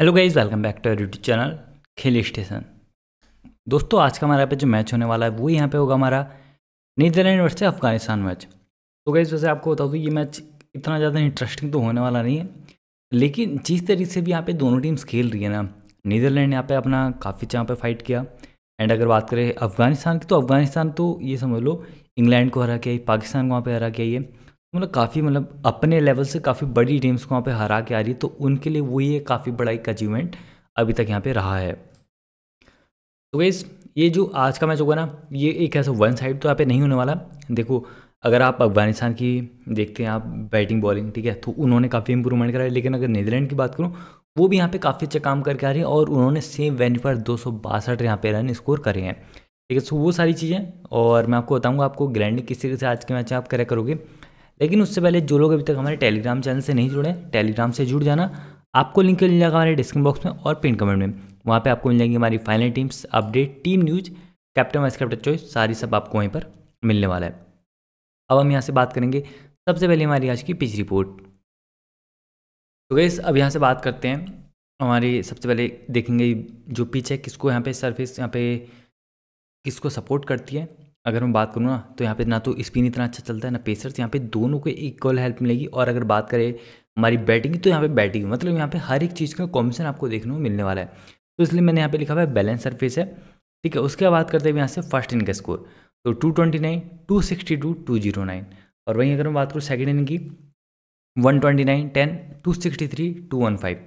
hello guys welcome back to YouTube channel Khel station दोस्तों आज का हमारे पे जो मैच होने वाला है वो यहाँ पे होगा हमारा नीदरलैंड वर्सेस अफगानिस्तान मैच तो गाइज वैसे आपको बता दूँ ये मैच इतना ज़्यादा इंटरेस्टिंग तो होने वाला नहीं है लेकिन जिस तरीके से भी यहाँ पे दोनों टीम्स खेल रही है ना नीदरलैंड यहाँ पे अपना काफ़ी यहाँ पर फाइट किया एंड अगर बात करें अफगानिस्तान की तो अफगानिस्तान तो ये समझ लो इंग्लैंड को हरा के पाकिस्तान को वहाँ पर हरा के ये मतलब काफ़ी मतलब अपने लेवल से काफ़ी बड़ी टीम्स को वहाँ पे हरा के आ रही तो उनके लिए वही एक काफ़ी बड़ा एक अचीवमेंट अभी तक यहाँ पे रहा है तो गैस ये जो आज का मैच होगा ना ये एक ऐसा वन साइड तो यहाँ पे नहीं होने वाला देखो अगर आप अफगानिस्तान की देखते हैं आप बैटिंग बॉलिंग ठीक है तो उन्होंने काफ़ी इंप्रूवमेंट करा है लेकिन अगर नीदरलैंड की बात करूँ वो भी यहाँ पे काफ़ी अच्छा काम करके आ रही है और उन्होंने सेम वेन्यू पर दो सौ बासठ यहाँ पे रन स्कोर करे हैं ठीक है सो वो सारी चीज़ें और मैं आपको बताऊँगा आपको ग्रैंड किस तरीके से आज के मैच आप करे करोगे लेकिन उससे पहले जो लोग अभी तक हमारे टेलीग्राम चैनल से नहीं जुड़े टेलीग्राम से जुड़ जाना आपको लिंक मिल जाएगा हमारे डिस्क्रिप्शन बॉक्स में और पिन कमेंट में वहाँ पे आपको मिल जाएंगे हमारी final teams update team news captain vice captain choice सारी सब आपको वहीं पर मिलने वाला है अब हम यहाँ से बात करेंगे सबसे पहले हमारी आज की पिच रिपोर्ट तो गैस अब यहाँ से बात करते हैं हमारी सबसे पहले देखेंगे जो पिच है किसको यहाँ पे सरफेस यहाँ पे किसको सपोर्ट करती है अगर मैं बात करूँ ना तो यहाँ पे ना तो स्पिन इतना अच्छा चलता है ना पेसर्स तो यहाँ पे दोनों को इक्वल हेल्प मिलेगी और अगर बात करें हमारी बैटिंग तो यहाँ पे बैटिंग मतलब यहाँ पे हर एक चीज़ का कॉम्बिनेशन आपको देखने को मिलने वाला है तो इसलिए मैंने यहाँ पे लिखा हुआ है बैलेंस सरफेस है ठीक है उसके बाद करते हैं यहाँ से फर्स्ट इन का स्कोर तो two twenty nine two sixty two two zero nine और वहीं अगर मैं बात करूँ सेकेंड इन की one twenty nine ten two sixty three two one five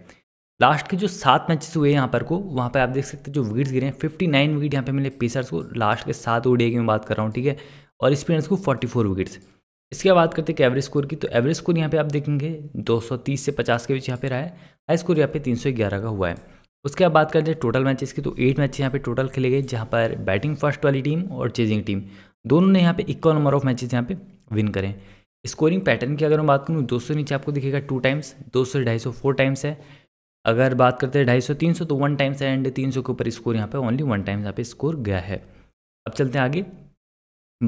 last के जो सात मैचेस हुए यहाँ पर को वहाँ पर आप देख सकते हैं जो वीड्स गिरे हैं फिफ्टी नाइन विकेट यहाँ पे मिले पेसर्स को लास्ट के सात ओडीआई की मैं बात कर रहा हूँ ठीक है और स्पिनर्स को फोर्टी फोर विकेट्स इसके बात करते हैं कि एवरेज स्कोर की तो एवरेज स्कोर यहाँ पे आप देखेंगे 230 से 50 के बीच यहाँ पे रहा है हाई स्कोर यहाँ पे तीन का हुआ है उसके बाद बात करते हैं टोटल मैचेस की तो एट मैचेस यहाँ पे टोटल खेले गए जहाँ पर बैटिंग फर्स्ट वाली टीम और चेजिंग टीम दोनों ने यहाँ पे इक्वल नंबर ऑफ मैचेस यहाँ पे विन करें स्कोरिंग पैटर्न की अगर मैं बात करूँ दो नीचे आपको दिखेगा टू टाइम्स दो सौ ढाई सौ फोर टाइम्स है अगर बात करते हैं ढाई सौ तीन सौ तो वन टाइम्स एंड तीन सौ के ऊपर स्कोर यहाँ पे ओनली वन टाइम्स यहाँ पे स्कोर गया है अब चलते हैं आगे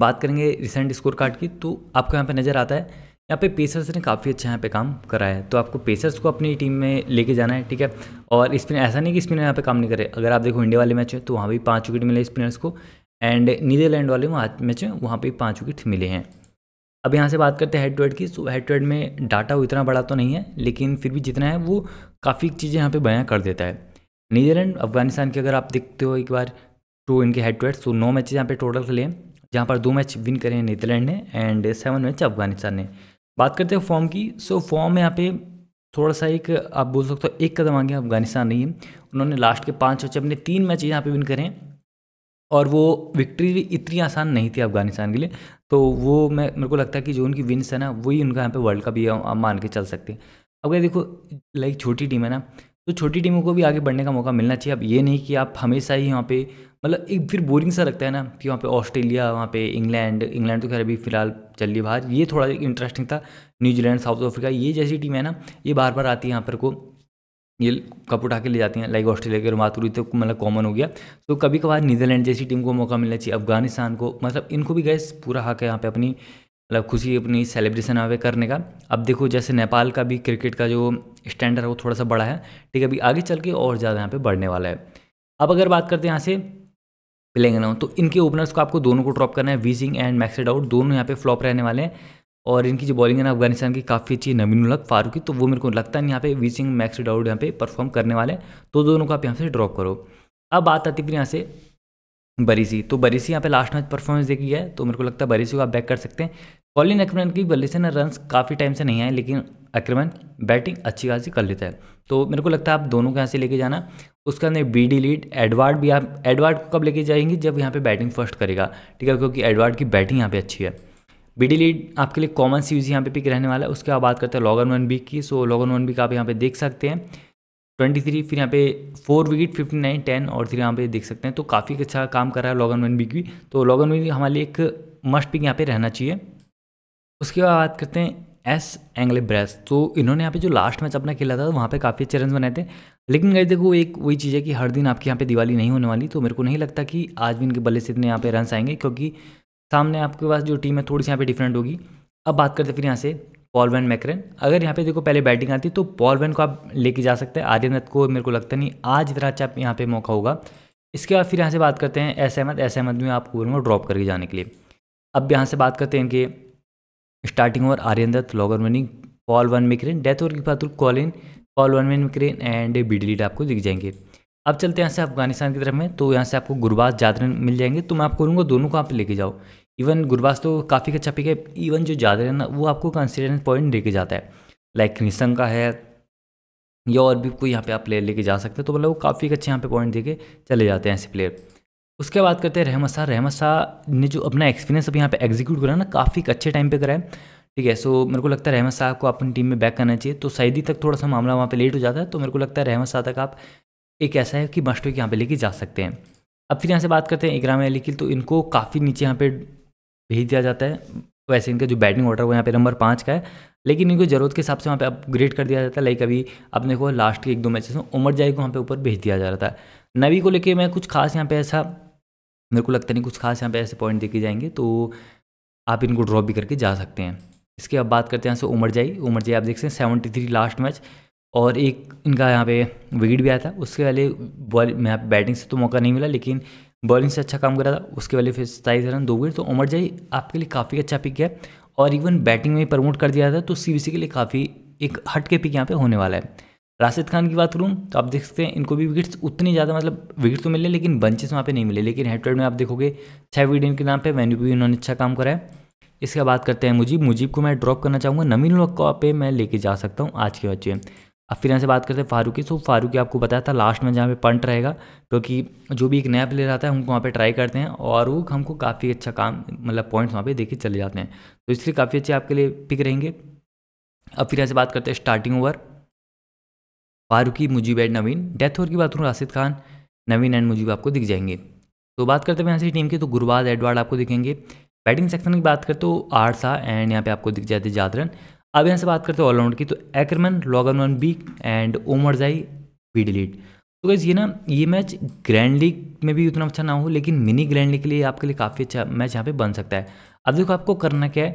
बात करेंगे रिसेंट स्कोर कार्ड की तो आपको यहाँ पे नज़र आता है यहाँ पे पेसर्स ने काफ़ी अच्छा यहाँ पे काम करा है तो आपको पेसर्स को अपनी टीम में लेके जाना है ठीक है और स्पिनर ऐसा नहीं कि स्पिनर यहाँ पे काम नहीं करे अगर आप देखो इंडिया वाले मैच है तो वहाँ भी पाँच विकेट मिले स्पिनर्स को एंड नीदरलैंड वाले मैच में वहाँ पर पाँच विकेट मिले हैं अब यहाँ से बात करते हैं हेड टू हेड की सो हेड टू हेड में डाटा इतना बड़ा तो नहीं है लेकिन फिर भी जितना है वो काफ़ी चीज़ें यहाँ पे बयां कर देता है नीदरलैंड अफगानिस्तान की अगर आप देखते हो एक बार टू तो इनके हेड टू हेड सो नौ मैचेज यहाँ पे टोटल खेले हैं जहाँ पर दो मैच विन करे हैं नीदरलैंड ने एंड सेवन मैच अफगानिस्तान ने बात करते हैं फॉर्म की सो फॉर्म यहाँ पे थोड़ा सा एक आप बोल सकते हो एक कदम आगे अफगानिस्तान नहीं है उन्होंने लास्ट के पाँच मैच अपने तीन मैच यहाँ पे विन करें और वो विक्ट्री भी इतनी आसान नहीं थी अफगानिस्तान के लिए तो वो मैं मेरे को लगता है कि जो उनकी विन्स है ना वही उनका यहाँ पे वर्ल्ड कप भी मान के चल सकते हैं अब अगर देखो लाइक छोटी टीम है ना तो छोटी टीमों को भी आगे बढ़ने का मौका मिलना चाहिए अब ये नहीं कि आप हमेशा ही वहाँ पे मतलब एक फिर बोरिंग सा लगता है ना कि वहाँ पे ऑस्ट्रेलिया वहाँ पे इंग्लैंड इंग्लैंड तो खैर अभी फिलहाल चल रही बाहर ये थोड़ा इंटरेस्टिंग था न्यूजीलैंड साउथ अफ्रीका ये जैसी टीम है ना ये बार बार आती है यहाँ पर को ये कप उठा के ले जाती हैं लाइक ऑस्ट्रेलिया के करूँ तो मतलब कॉमन हो गया तो कभी कभार नीदरलैंड जैसी टीम को मौका मिलना चाहिए अफगानिस्तान को मतलब इनको भी गए पूरा हक है यहाँ पे अपनी मतलब खुशी अपनी सेलिब्रेशन यहाँ पे करने का अब देखो जैसे नेपाल का भी क्रिकेट का जो स्टैंडर्ड है वो थोड़ा सा बड़ा है ठीक है अभी आगे चल के और ज़्यादा यहाँ पर बढ़ने वाला है अब अगर बात करते हैं यहाँ से प्लेंग तो इनके ओपनर्स को आपको दोनों को ड्रॉप करना है V Singh and Max O'Dowd दोनों यहाँ पे फ्लॉप रहने वाले हैं और इनकी जो बॉलिंग है ना अफगानिस्तान की काफ़ी अच्छी नवीन उलक फारूक की तो वो मेरे को लगता है यहाँ पे वी सिंह मैक्स डाउड यहाँ पे परफॉर्म करने वाले हैं तो दोनों को आप यहाँ से ड्रॉप करो अब बात आती फिर यहाँ से बरीसी तो बरीसी यहाँ पे लास्ट मैच परफॉर्मेंस देखी है तो मेरे को लगता है बरीसी को आप बैक कर सकते हैं कॉलिन अक्रमन की बल्ले से ना रन काफ़ी टाइम से नहीं आए लेकिन अक्रमन बैटिंग अच्छी खासी कर लेता है तो मेरे को लगता है आप दोनों को यहाँ से लेके जाना उसके अंदर बी डी लीड एडवार्ड भी आप एडवार्ड को कब लेके जाएंगे जब यहाँ पे बैटिंग फर्स्ट करेगा ठीक है क्योंकि एडवार्ड की बैटिंग यहाँ पे अच्छी है बी डी लीड आपके लिए कॉमन सी यूज यहाँ पे पिक रहने वाला है उसके बाद बात करते हैं लॉगन वन बीक की सो लॉगन वन बीक आप यहाँ पे देख सकते हैं ट्वेंटी थ्री फिर यहाँ पे four wicket fifty nine ten और फिर यहाँ पे देख सकते हैं तो काफ़ी अच्छा काम कर रहा है लॉगन वन बीक भी तो लॉगन वन बीक हमारे लिए एक मस्ट पिक यहाँ पे रहना चाहिए उसके बाद बात करते हैं एस एंगले ब्रेस तो इन्होंने यहाँ पे जो लास्ट मैच अपना खेला था वहाँ पे काफ़ी अच्छे रन बनाए थे लेकिन गए देखो एक वही चीज़ है कि हर दिन आपके यहाँ पे दिवाली नहीं होने वाली तो मेरे को नहीं लगता कि आज भी इनके बल्ले से इतने यहाँ पे रन आएंगे क्योंकि सामने आपके पास जो टीम है थोड़ी सी यहाँ पे डिफरेंट होगी अब बात करते हैं फिर यहाँ से पॉल वैन मैकरन अगर यहाँ पे देखो पहले बैटिंग आती तो पॉल वैन को आप लेके जा सकते हैं आर्यन दत्त को मेरे को लगता नहीं आज इतना अच्छा यहाँ पे मौका होगा इसके बाद फिर यहाँ से बात करते हैं एस अहमद एस अहमद में आपको बोलूँगा ड्रॉप करके जाने के लिए अब यहाँ से बात करते हैं इनके starting over Aryan Dutt Logan मनिंग Paul van Meekeren death over के कॉल Colin Paul van van Meekeren and बिडलीड आपको दिख जाएंगे अब चलते हैं यहाँ से अफगानिस्तान की तरफ में तो यहाँ से आपको गुरबाज जादरन मिल जाएंगे तो मैं आपको बोलूँगा दोनों को आप लेके जाओ इवन गुरबास तो काफ़ी अच्छा पिक है इवन जो ज़्यादा है ना वो आपको कंसिडेंस पॉइंट लेके जाता है लाइक क्रिसन का है या और भी कोई यहाँ पे आप प्लेयर लेके जा सकते हैं तो मतलब वो काफ़ी अच्छे यहाँ पे पॉइंट देके चले जाते हैं ऐसे प्लेयर उसके बाद करते हैं रहमत शाह रहमत शाह ने जो अपना एक्सपीरियंस अब यहाँ पे एग्जीक्यूट करा ना काफ़ी अच्छे टाइम पे करा है ठीक है सो मेरे को लगता है रहमत शाह को अपनी टीम में बैक करना चाहिए तो सईदी तक थोड़ा सा मामला वहाँ पर लेट हो जाता है तो मेरे को लगता है रहमत शाह तक आप एक ऐसा है कि मास्टर यहाँ पे लेके जा सकते हैं अब फिर यहाँ से बात करते हैं इकराम अली की तो इनको काफ़ी नीचे यहाँ पे भेज दिया जाता है वैसे इनका जो बैटिंग ऑर्डर वो यहाँ पे नंबर पाँच का है लेकिन इनको ज़रूरत के हिसाब से वहाँ पे अपग्रेड कर दिया जाता है लाइक अभी अपने को लास्ट के एक दो मैचेस में उमर जाई को वहाँ पे ऊपर भेज दिया जा रहा था नवी को लेके मैं कुछ खास यहाँ पे ऐसा मेरे को लगता नहीं कुछ खास यहाँ पे ऐसे पॉइंट देखे जाएंगे तो आप इनको ड्रॉप भी करके जा सकते हैं इसके अब बात करते हैं यहाँ से उमर जाई उमर जाई आप देख सकते हैं सेवेंटी थ्री लास्ट मैच और एक इनका यहाँ पे विकेट भी आया था उसके पहले बॉल यहाँ बैटिंग से तो मौका नहीं मिला लेकिन बॉलिंग से अच्छा काम करा था उसके वाले फिर सताईस रन दो गिर तो उमर जाई आपके लिए काफ़ी अच्छा पिक है और इवन बैटिंग में प्रमोट कर दिया था तो सी के लिए काफ़ी एक हट के पिक यहाँ पे होने वाला है राशिद खान की बात करूँ तो आप देख सकते हैं इनको भी विकेट्स उतनी ज़्यादा मतलब विकेट तो मिले लेकिन बंचेस वहाँ पे नहीं मिले लेकिन हेड में आप देखोगे छः विकेट इनके नाम पे वेन्यू भी उन्होंने अच्छा काम करा है इसके बाद करते हैं मुजीब मुजीब को मैं ड्रॉप करना चाहूँगा नवीन लोग पे मैं लेके जा सकता हूँ आज के बच्चे अब फिर यहाँ से बात करते हैं फारूकी सो तो फारूकी आपको बताया था लास्ट में जहाँ पे पंट रहेगा क्योंकि तो जो भी एक नया प्लेयर आता है हमको वहाँ पे ट्राई करते हैं और वो हमको काफ़ी अच्छा काम मतलब पॉइंट्स वहाँ पे देखे चले जाते हैं तो इसलिए काफ़ी अच्छे आपके लिए पिक रहेंगे अब फिर यहाँ से बात करते हैं starting over Farooqui Mujeeb and Naveen death over की बात करूँ राशिद खान नवीन एंड मुजीब आपको दिख जाएंगे तो बात करते हैं यहाँ से टीम की तो गुरबाज एडवर्ड आपको दिखेंगे बैटिंग सेक्शन की बात करते हो आरसा एंड यहाँ पे आपको दिख जाते जादरन अब यहाँ से बात करते हैं ऑलराउंड की तो Ackermann Logan van B and Omarzai B delete तो गैस ये ना ये मैच ग्रैंड लीग में भी उतना अच्छा ना हो लेकिन मिनी ग्रैंड लीग के लिए आपके लिए काफ़ी अच्छा मैच यहाँ पे बन सकता है अब देखो आपको करना क्या है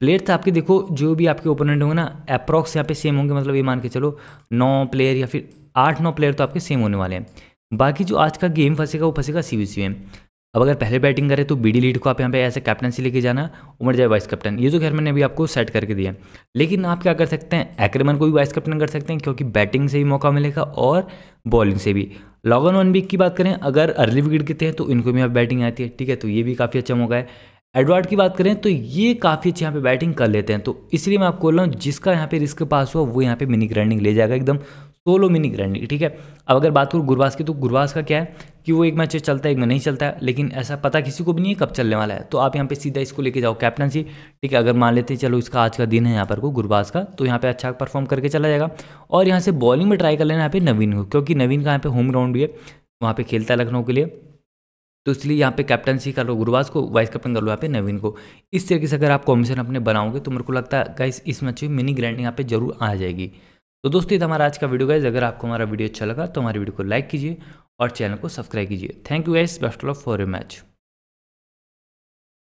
प्लेयर्स आपके देखो जो भी आपके ओपोनेंट होंगे ना अप्रॉक्स यहाँ पे सेम होंगे मतलब ये मान के चलो नौ प्लेयर या फिर आठ नौ प्लेयर तो आपके सेम होने वाले हैं बाकी जो आज का गेम फंसेगा वो फंसेगा सी में अब अगर पहले बैटिंग करें तो बी डी लीड को आप यहाँ पे ऐसे कैप्टनसी लेके जाना उमर जाए वाइस कैप्टन ये जो खैर मैंने अभी आपको सेट करके दिया लेकिन आप क्या कर सकते हैं एक्रमन को भी वाइस कैप्टन कर सकते हैं क्योंकि बैटिंग से भी मौका मिलेगा और बॉलिंग से भी लॉग ऑन वन वीक की बात करें अगर अर्ली विकेट गिरते हैं तो इनको भी यहाँ बैटिंग आती है ठीक है तो ये भी काफ़ी अच्छा मौका है एडवर्ड की बात करें तो ये काफ़ी अच्छे यहाँ पे बैटिंग कर लेते हैं तो इसलिए मैं आपको बोल रहा हूँ जिसका यहाँ पे रिस्क पास हुआ वो यहाँ पे मिनी ग्राइंडिंग ले जाएगा एकदम सोलो मिनी ग्रैंड ठीक है अब अगर बात करूँ गुरुवास की तो गुरुवास का क्या है कि वो एक मैच चलता है एक में नहीं चलता है लेकिन ऐसा पता किसी को भी नहीं है कब चलने वाला है तो आप यहाँ पे सीधा इसको लेके जाओ कैप्टनसी ठीक है अगर मान लेते चलो इसका आज का दिन है यहाँ पर को गुरुवास का तो यहाँ पे अच्छा परफॉर्म करके चला जाएगा और यहाँ से बॉलिंग में ट्राई कर लेना यहाँ पे नवीन को क्योंकि नवीन का यहाँ पे होम ग्राउंड भी है वहाँ पे खेलता है लखनऊ के लिए तो इसलिए यहाँ पे कैप्टनसी कर लो गुरुवास को वाइस कैप्टन कर लो यहाँ पे नवीन को इस तरीके से अगर आप कॉम्बिनेशन अपने बनाओगे तो मेरे को लगता है गाइस इस मैच में मिनी ग्रैंड यहाँ पे जरूर आ जाएगी तो दोस्तों ये हमारा आज का वीडियो गाइज अगर आपको हमारा वीडियो अच्छा लगा तो हमारे वीडियो को लाइक कीजिए और चैनल को सब्सक्राइब कीजिए thank you guys best of for you match